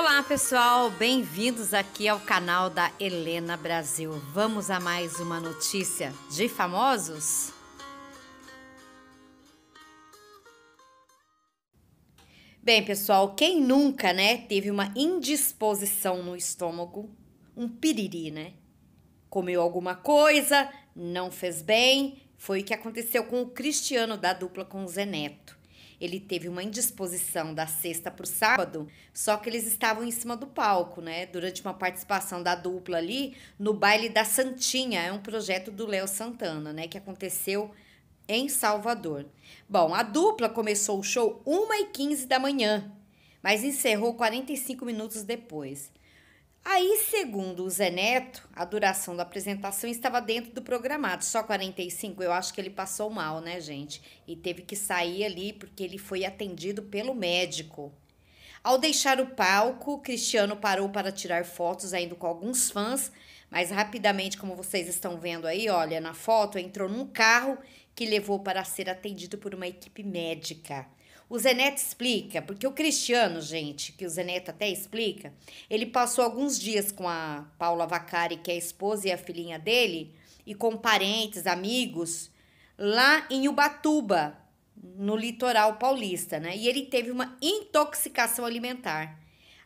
Olá pessoal, bem-vindos aqui ao canal da Helena Brasil. Vamos a mais uma notícia de famosos? Bem, pessoal, quem nunca, né, teve uma indisposição no estômago, um piriri, né? Comeu alguma coisa, não fez bem, foi o que aconteceu com o Cristiano da dupla com o Zeneto. Ele teve uma indisposição da sexta para o sábado, só que eles estavam em cima do palco, né? Durante uma participação da dupla ali no baile da Santinha, é um projeto do Léo Santana, né? Que aconteceu em Salvador. Bom, a dupla começou o show 1h15 da manhã, mas encerrou 45 minutos depois. Aí, segundo o Zé Neto, a duração da apresentação estava dentro do programado, só 45. Eu acho que ele passou mal, né, gente? E teve que sair ali porque ele foi atendido pelo médico. Ao deixar o palco, Cristiano parou para tirar fotos ainda com alguns fãs, mas rapidamente, como vocês estão vendo aí, olha, na foto, entrou num carro que levou para ser atendido por uma equipe médica. O Zeneto explica, porque o Cristiano, gente, que o Zeneto até explica, ele passou alguns dias com a Paula Vacari, que é a esposa e a filhinha dele, e com parentes, amigos, lá em Ubatuba, no litoral paulista, né? E ele teve uma intoxicação alimentar.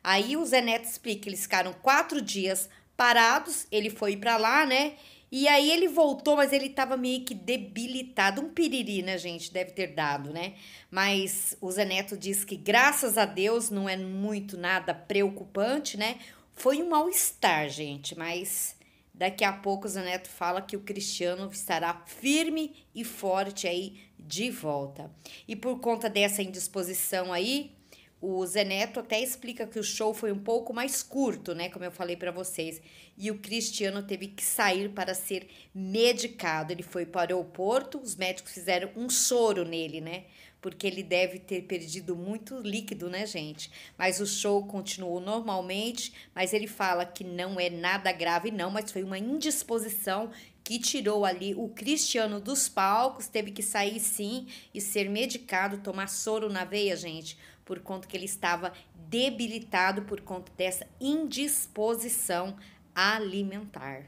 Aí o Zeneto explica, eles ficaram quatro dias parados, ele foi para lá, né? E aí ele voltou, mas ele tava meio que debilitado. Um piriri, né, gente? Deve ter dado, né? Mas o Zé Neto diz que, graças a Deus, não é muito nada preocupante, né? Foi um mal-estar, gente, mas daqui a pouco o Zé Neto fala que o Cristiano estará firme e forte aí de volta. E por conta dessa indisposição aí, o Zeneto até explica que o show foi um pouco mais curto, né, como eu falei para vocês, e o Cristiano teve que sair para ser medicado. Ele foi para o aeroporto, os médicos fizeram um soro nele, né? Porque ele deve ter perdido muito líquido, né, gente? Mas o show continuou normalmente, mas ele fala que não é nada grave não, mas foi uma indisposição que tirou ali o Cristiano dos palcos, teve que sair sim e ser medicado, tomar soro na veia, gente, por conta que ele estava debilitado por conta dessa indisposição alimentar.